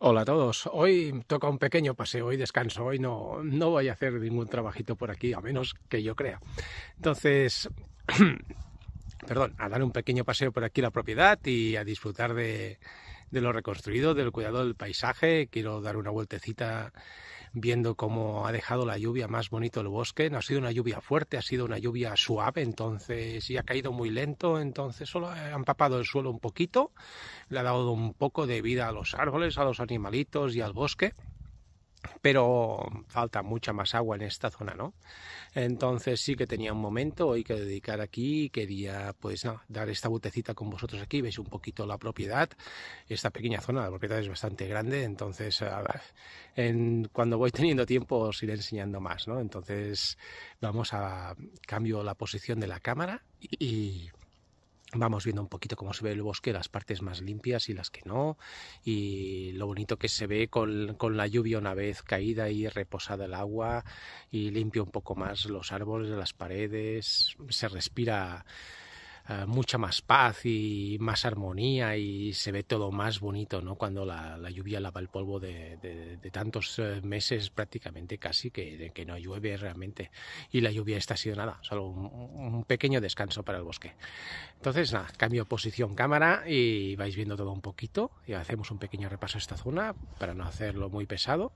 Hola a todos. Hoy toca un pequeño paseo y descanso. Hoy no, no voy a hacer ningún trabajito por aquí, a menos que yo crea. Entonces, perdón, a dar un pequeño paseo por aquí la propiedad y a disfrutar de, de lo reconstruido, del cuidado del paisaje. Quiero dar una vueltecita viendo cómo ha dejado la lluvia más bonito el bosque. No ha sido una lluvia fuerte, ha sido una lluvia suave, entonces, y ha caído muy lento, entonces solo ha empapado el suelo un poquito, le ha dado un poco de vida a los árboles, a los animalitos y al bosque pero falta mucha más agua en esta zona, ¿no? Entonces sí que tenía un momento hoy que dedicar aquí, quería pues dar esta botecita con vosotros aquí, veis un poquito la propiedad, esta pequeña zona, la propiedad es bastante grande, entonces en, cuando voy teniendo tiempo os iré enseñando más, ¿no? Entonces vamos a cambio la posición de la cámara y vamos viendo un poquito cómo se ve el bosque, las partes más limpias y las que no, y lo bonito que se ve con, con, la lluvia una vez caída y reposada el agua, y limpio un poco más los árboles, las paredes, se respira eh, mucha más paz y más armonía y se ve todo más bonito, ¿no? Cuando la, lluvia lava el polvo de, tantos eh, meses prácticamente casi que, que, no llueve realmente y la lluvia ha nada solo un, pequeño descanso para el bosque. Entonces, nada, cambio posición cámara y vais viendo todo un poquito y hacemos un pequeño repaso a esta zona para no hacerlo muy pesado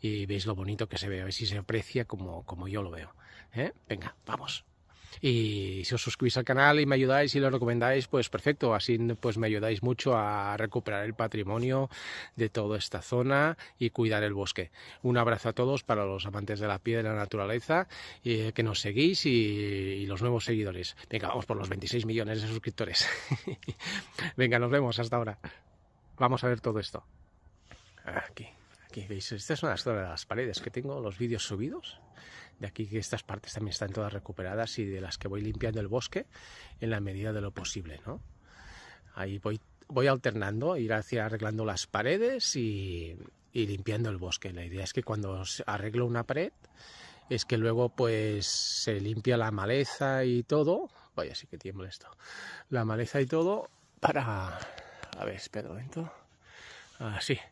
y veis lo bonito que se ve, a ver si se aprecia como, como yo lo veo. ¿eh? Venga, vamos. Y si os suscribís al canal y me ayudáis y lo recomendáis, pues perfecto, así pues me ayudáis mucho a recuperar el patrimonio de toda esta zona y cuidar el bosque. Un abrazo a todos para los amantes de la piedra y la naturaleza eh, que nos seguís y, y los nuevos seguidores. Venga, vamos por los 26 millones de suscriptores. Venga, nos vemos hasta ahora. Vamos a ver todo esto. Aquí. Aquí veis, estas son una de las paredes que tengo los vídeos subidos. De aquí que estas partes también están todas recuperadas y de las que voy limpiando el bosque en la medida de lo posible, ¿no? Ahí voy, voy alternando, ir hacia arreglando las paredes y, limpiando el bosque. La idea es que cuando arreglo una pared es que luego pues se limpia la maleza y todo. Vaya, sí que tiembla esto. La maleza y todo para... A ver, espera un momento. Así. Ah,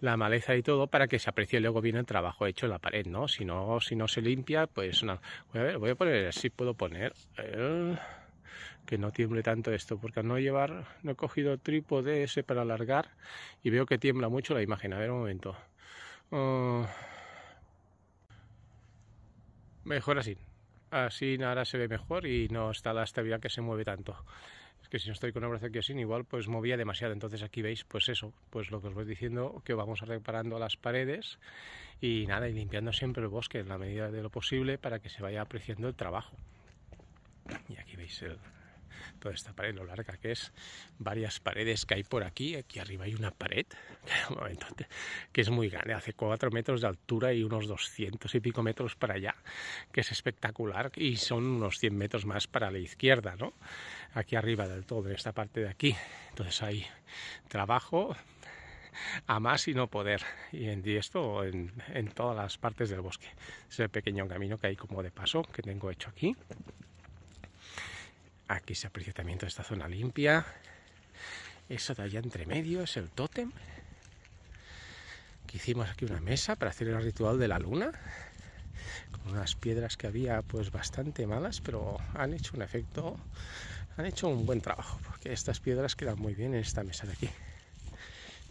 la maleza y todo para que se aprecie luego bien el trabajo hecho en la pared, ¿no? Si no, si no se limpia, pues no. Voy a ver, voy a poner, si puedo poner... que no tiemble tanto esto, porque al no llevar, no he cogido trípode ese para alargar y veo que tiembla mucho la imagen. A ver un momento. Mm. mejor así. Así nada se ve mejor y no está la estabilidad que se mueve tanto que si no estoy con un brazo aquí así, igual pues movía demasiado. Entonces aquí veis, pues eso, pues lo que os voy diciendo, que vamos reparando las paredes y nada, y limpiando siempre el bosque en la medida de lo posible para que se vaya apreciando el trabajo. Y aquí veis el, toda esta pared, lo larga que es, varias paredes que hay por aquí, aquí arriba hay una pared, que es muy grande, hace 4 metros de altura y unos 200 y pico metros para allá, que es espectacular y son unos 100 metros más para la izquierda, ¿no? Aquí arriba del todo, en esta parte de aquí. Entonces hay trabajo, a más y no poder. Y en esto en, en todas las partes del bosque. Es el pequeño camino que hay como de paso que tengo hecho aquí. Aquí se aprecia también toda esta zona limpia. Eso de allá entre medio es el tótem. Que hicimos aquí una mesa para hacer el ritual de la luna. Con unas piedras que había pues bastante malas, pero han hecho un efecto, han hecho un buen trabajo. Porque estas piedras quedan muy bien en esta mesa de aquí.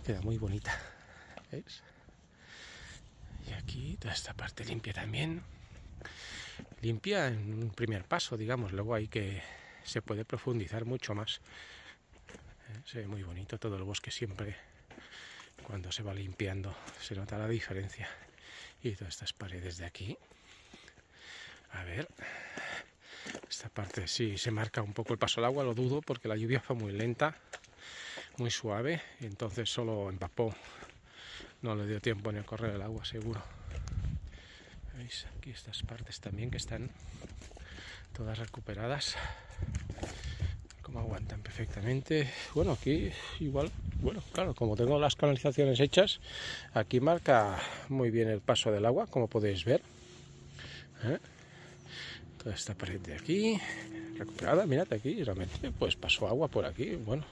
Queda muy bonita. ¿Veis? Y aquí toda esta parte limpia también. Limpia en un primer paso, digamos. Luego hay que se puede profundizar mucho más. Eh, se ve muy bonito todo el bosque siempre. Cuando se va limpiando se nota la diferencia. Y todas estas paredes de aquí. A ver, esta parte sí se marca un poco el paso al agua, lo dudo porque la lluvia fue muy lenta, muy suave, entonces solo empapó. No le dio tiempo ni a correr el agua, seguro. ¿Veis? Aquí estas partes también que están todas recuperadas aguantan perfectamente. Bueno, aquí igual, bueno, claro, como tengo las canalizaciones hechas, aquí marca muy bien el paso del agua, como podéis ver. ¿Eh? Toda esta pared de aquí, recuperada, mirad aquí, realmente, pues pasó agua por aquí, bueno,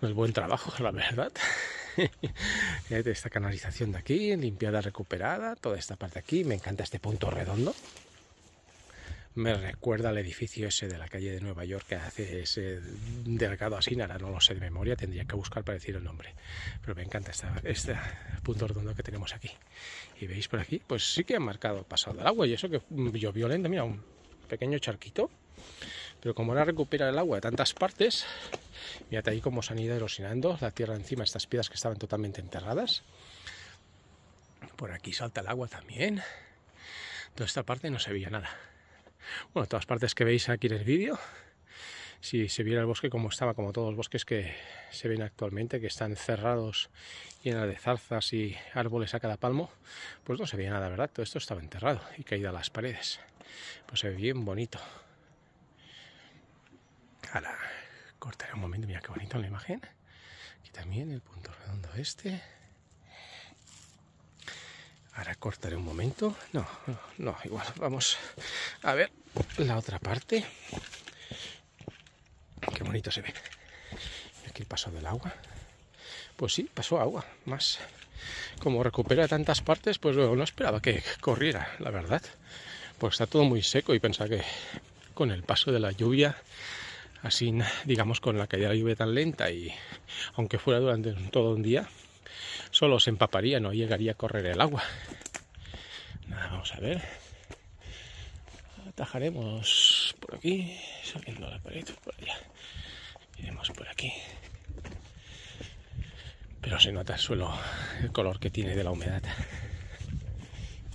no es buen trabajo, la verdad. esta canalización de aquí, limpiada, recuperada, toda esta parte de aquí, me encanta este punto redondo, me recuerda al edificio ese de la calle de Nueva York que hace ese delgado así, ahora no lo sé de memoria, tendría que buscar para decir el nombre. Pero me encanta este, punto redondo que tenemos aquí. Y veis por aquí, pues sí que ha marcado pasado el agua y eso que mm, llovió lento, mira, un pequeño charquito. Pero como ahora recupera el agua de tantas partes, mirad ahí como se han ido erosionando la tierra encima, estas piedras que estaban totalmente enterradas. Por aquí salta el agua también. Toda esta parte no se veía nada. Bueno, todas partes que veis aquí en el vídeo. Si se viera el bosque como estaba, como todos los bosques que se ven actualmente, que están cerrados, llenos de zarzas y árboles a cada palmo, pues no se veía nada, ¿verdad? Todo esto estaba enterrado y caído a las paredes. Pues se ve bien bonito. Ahora, cortaré un momento, mira qué bonito la imagen. Aquí también el punto redondo este. Ahora cortaré un momento. No, no, igual. Vamos a ver la otra parte. Qué bonito se ve. Aquí paso del agua. Pues sí, pasó agua. Más. Como recupera tantas partes, pues no esperaba que corriera, la verdad. Pues está todo muy seco y pensaba que con el paso de la lluvia, así digamos con la caída de la lluvia tan lenta y aunque fuera durante todo un día, solo se empaparía, no llegaría a correr el agua. Nada, vamos a ver. Atajaremos por aquí, Subiendo la pared por allá. Iremos por aquí. Pero se nota el suelo, el color que tiene de la humedad.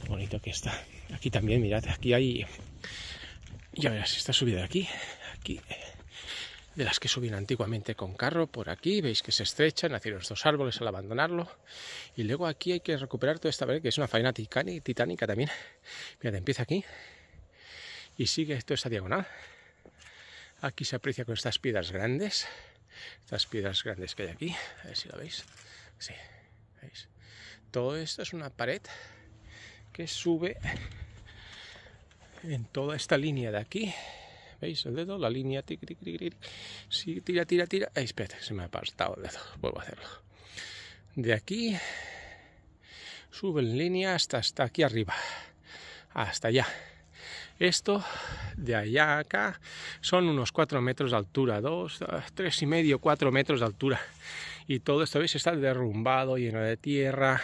bonito que está. Aquí también, mirad, aquí hay... Ya verás, está subida de aquí, aquí de las que subían antiguamente con carro por aquí, veis que se estrechan, nacieron estos árboles al abandonarlo, y luego aquí hay que recuperar toda esta pared, que es una faena titánica también, mirad, empieza aquí y sigue toda esta diagonal, aquí se aprecia con estas piedras grandes, estas piedras grandes que hay aquí, a ver si lo veis, sí, veis, todo esto es una pared que sube en toda esta línea de aquí, ¿Veis el dedo? La línea, tic, tic, tic, Si tira, tira, tira. Ay, se me ha apartado el dedo. Vuelvo a hacerlo. De aquí, sube en línea hasta, hasta aquí arriba. Hasta allá. Esto de allá acá son unos 4 metros de altura, 2, 3 y medio, 4 metros de altura. Y todo esto, ¿veis? Está derrumbado, lleno de tierra.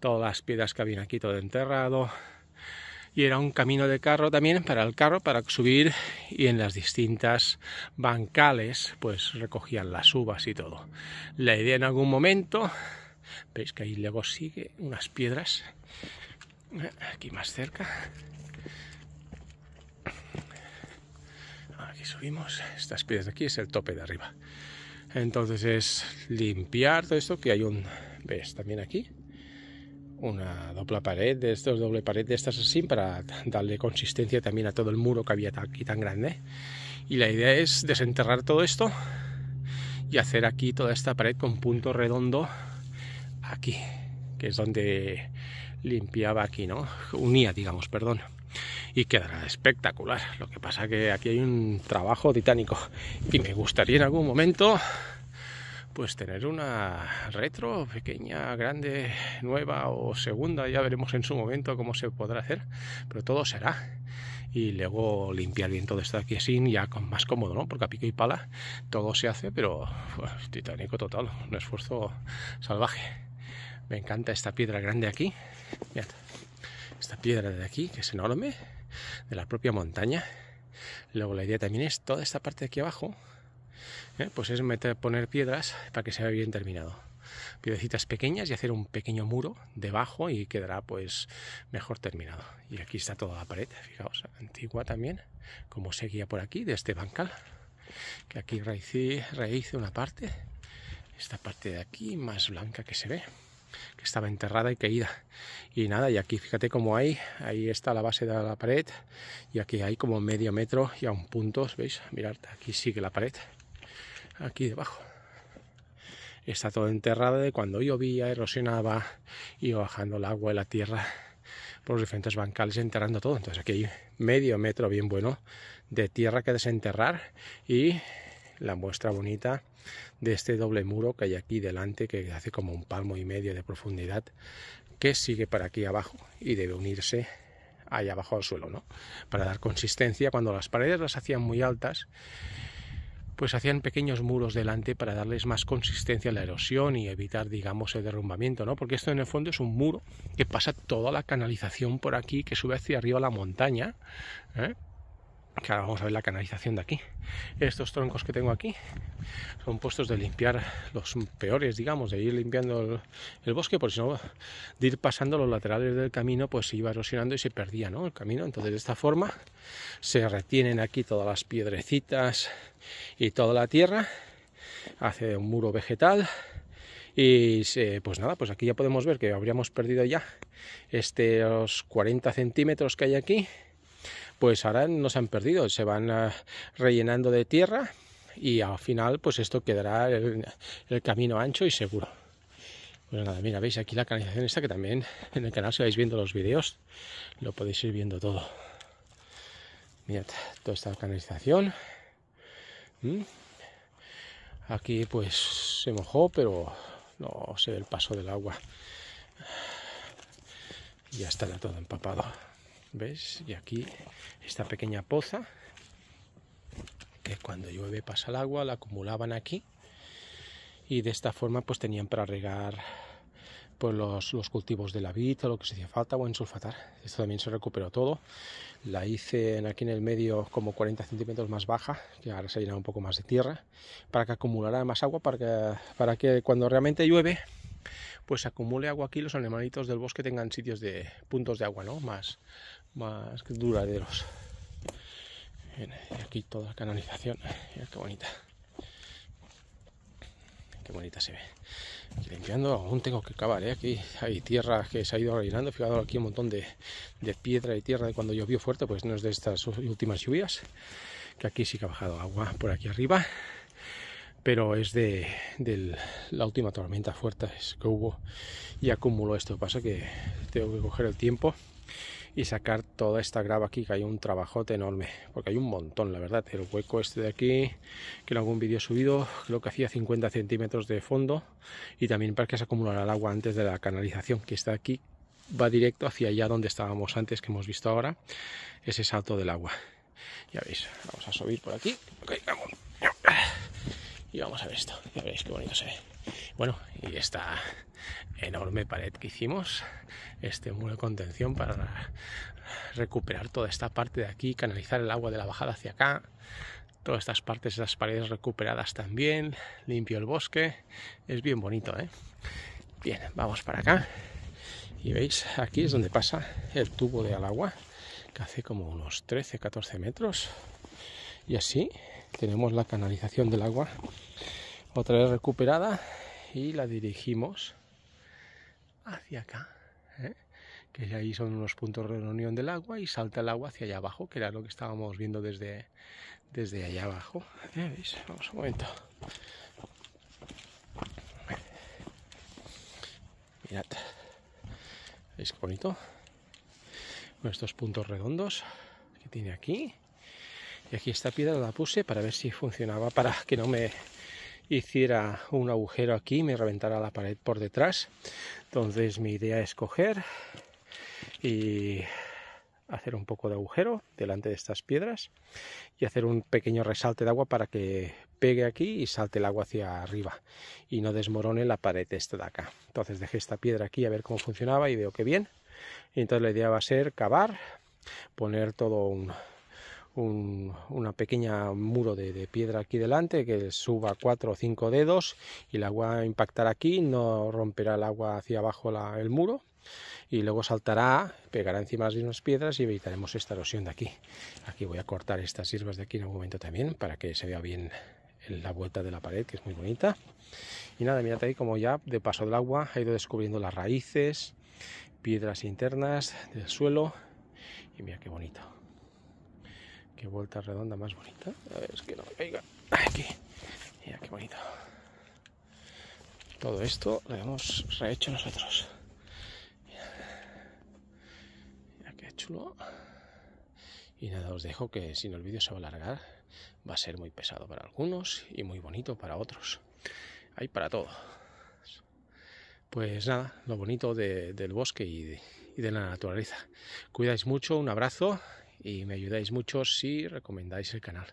Todas las piedras que había aquí, todo enterrado y era un camino de carro también para el carro para subir y en las distintas bancales pues recogían las uvas y todo. La idea en algún momento, veis que ahí luego sigue unas piedras, aquí más cerca. Aquí subimos, estas piedras de aquí es el tope de arriba. Entonces es limpiar todo esto que hay un... ¿Ves? También aquí una doble pared de estos doble pared de estas así para darle consistencia también a todo el muro que había aquí tan grande y la idea es desenterrar todo esto y hacer aquí toda esta pared con punto redondo aquí que es donde limpiaba aquí no unía digamos perdón y quedará espectacular lo que pasa que aquí hay un trabajo titánico y me gustaría en algún momento pues tener una retro pequeña, grande, nueva o segunda, ya veremos en su momento cómo se podrá hacer, pero todo será. Y luego limpiar bien todo esto aquí sin ya más cómodo, ¿no? Porque a pico y pala todo se hace, pero titánico total, un esfuerzo salvaje. Me encanta esta piedra grande aquí. esta piedra de aquí, que es enorme, de la propia montaña. Luego la idea también es toda esta parte de aquí abajo, ¿eh? pues es meter, poner piedras para que se vea bien terminado. Piedecitas pequeñas y hacer un pequeño muro debajo y quedará pues mejor terminado. Y aquí está toda la pared, fijaos, antigua también, como seguía por aquí, de este bancal, que aquí raíz raíz una parte, esta parte de aquí más blanca que se ve que estaba enterrada y caída. Y nada, y aquí fíjate cómo hay, ahí está la base de la pared y aquí hay como medio metro y a un punto, ¿veis? Mirad, aquí sigue la pared aquí debajo. Está todo enterrado de cuando llovía, erosionaba, iba bajando el agua y la tierra por los diferentes bancales enterrando todo. Entonces aquí hay medio metro bien bueno de tierra que desenterrar y la muestra bonita de este doble muro que hay aquí delante que hace como un palmo y medio de profundidad que sigue para aquí abajo y debe unirse allá abajo al suelo, ¿no? Para dar consistencia cuando las paredes las hacían muy altas pues hacían pequeños muros delante para darles más consistencia a la erosión y evitar, digamos, el derrumbamiento, ¿no? Porque esto en el fondo es un muro que pasa toda la canalización por aquí, que sube hacia arriba la montaña, ¿eh? que ahora vamos a ver la canalización de aquí. Estos troncos que tengo aquí son puestos de limpiar los peores, digamos, de ir limpiando el, bosque, por si no, de ir pasando los laterales del camino, pues se iba erosionando y se perdía ¿no? el camino. Entonces, de esta forma se retienen aquí todas las piedrecitas y toda la tierra, hace un muro vegetal. Y pues nada, pues aquí ya podemos ver que habríamos perdido ya estos 40 centímetros que hay aquí pues ahora no se han perdido, se van ah, rellenando de tierra y al final pues esto quedará el, camino ancho y seguro. Bueno, pues nada, mira, veis aquí la canalización esta que también en el canal si vais viendo los vídeos lo podéis ir viendo todo. Mirad, toda esta canalización. Aquí pues se mojó, pero no se ve el paso del agua. Ya estará todo empapado. ¿Ves? Y aquí esta pequeña poza, que cuando llueve pasa el agua, la acumulaban aquí. Y de esta forma pues tenían para regar pues, los, cultivos de la vid lo que se hacía falta o en sulfatar. Esto también se recuperó todo. La hice aquí en el medio como 40 centímetros más baja, que ahora se llena un poco más de tierra, para que acumulara más agua, para para que cuando realmente llueve pues acumule agua aquí los animalitos del bosque tengan sitios de puntos de agua, ¿no? Más, más duraderos. aquí toda la canalización. qué bonita. Qué bonita se ve. limpiando, aún tengo que cavar, ¿eh? Aquí hay tierra que se ha ido rellenando. fijado aquí un montón de, piedra y tierra de cuando llovió fuerte, pues no es de estas últimas lluvias. Que aquí sí que ha bajado agua por aquí arriba pero es de, la última tormenta fuerte que hubo y acumuló esto. Pasa que tengo que coger el tiempo y sacar toda esta grava aquí, que hay un trabajote enorme, porque hay un montón, la verdad. El hueco este de aquí, que en algún vídeo he subido, creo que hacía 50 centímetros de fondo y también para que se acumulara el agua antes de la canalización, que está aquí, va directo hacia allá donde estábamos antes, que hemos visto ahora, ese salto del agua. Ya veis, vamos a subir por aquí. Y vamos a ver esto, ya veis qué bonito se ve. Bueno, y esta enorme pared que hicimos, este muro de contención para recuperar toda esta parte de aquí, canalizar el agua de la bajada hacia acá, todas estas partes, estas paredes recuperadas también, limpio el bosque, es bien bonito, ¿eh? Bien, vamos para acá y veis, aquí es donde pasa el tubo de al agua, que hace como unos 13, 14 metros y así tenemos la canalización del agua otra vez recuperada y la dirigimos hacia acá, ¿eh? que ahí son unos puntos de reunión del agua y salta el agua hacia allá abajo, que era lo que estábamos viendo desde, desde allá abajo. ¿Eh? Vamos un momento. Mirad, ¿veis bonito? Con estos puntos redondos que tiene aquí. Y aquí esta piedra la puse para ver si funcionaba, para que no me hiciera un agujero aquí y me reventara la pared por detrás. Entonces mi idea es coger y hacer un poco de agujero delante de estas piedras y hacer un pequeño resalte de agua para que pegue aquí y salte el agua hacia arriba y no desmorone la pared esta de acá. Entonces dejé esta piedra aquí a ver cómo funcionaba y veo que bien. entonces la idea va a ser cavar, poner todo un, un una pequeña muro de, piedra aquí delante que suba cuatro o cinco dedos y el agua impactará aquí, no romperá el agua hacia abajo el muro y luego saltará, pegará encima las mismas piedras y evitaremos esta erosión de aquí. Aquí voy a cortar estas hierbas de aquí en un momento también para que se vea bien la vuelta de la pared que es muy bonita. Y nada, mirad ahí como ya de paso del agua ha ido descubriendo las raíces, piedras internas del suelo y mira qué bonito. Qué vuelta redonda más bonita. A ver, es que no me caiga. Aquí. Mira, qué bonito. Todo esto lo hemos rehecho nosotros. Mira, qué chulo. Y nada, os dejo que si no el vídeo se va a alargar, va a ser muy pesado para algunos y muy bonito para otros. Hay para todo. Pues nada, lo bonito del bosque y y de la naturaleza. Cuidáis mucho, un abrazo y me ayudáis mucho si recomendáis el canal.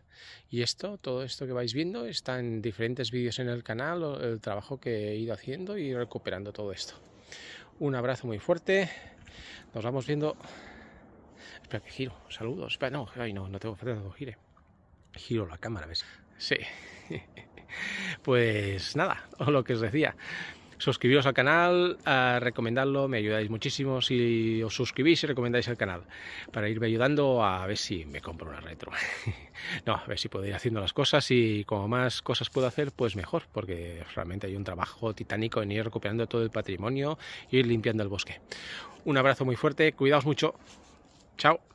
Y esto, todo esto que vais viendo, está en diferentes vídeos en el canal, el trabajo que he ido haciendo y recuperando todo esto. Un abrazo muy fuerte, nos vamos viendo. Espera que giro, saludos. Espera, no, ay, no, no tengo falta de gire. Giro la cámara, ¿ves? Sí. Pues nada, lo que os decía. Suscribiros al canal, a eh, recomendarlo me ayudáis muchísimo si os suscribís y recomendáis el canal, para irme ayudando a ver si me compro una retro. no, a ver si puedo ir haciendo las cosas y como más cosas puedo hacer, pues mejor, porque realmente hay un trabajo titánico en ir recuperando todo el patrimonio y ir limpiando el bosque. Un abrazo muy fuerte, cuidaos mucho. Chao.